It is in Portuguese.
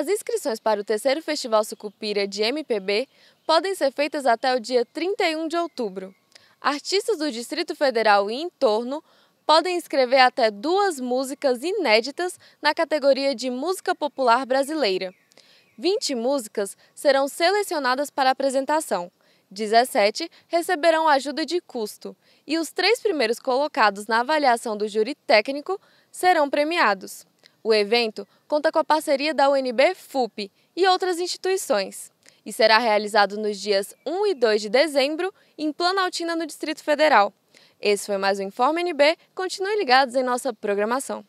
As inscrições para o terceiro Festival Sucupira de MPB podem ser feitas até o dia 31 de outubro. Artistas do Distrito Federal e em torno podem escrever até duas músicas inéditas na categoria de Música Popular Brasileira. 20 músicas serão selecionadas para apresentação. 17 receberão ajuda de custo e os três primeiros colocados na avaliação do júri técnico serão premiados. O evento conta com a parceria da UNB FUP e outras instituições e será realizado nos dias 1 e 2 de dezembro em Planaltina, no Distrito Federal. Esse foi mais um Informe NB. Continue ligados em nossa programação.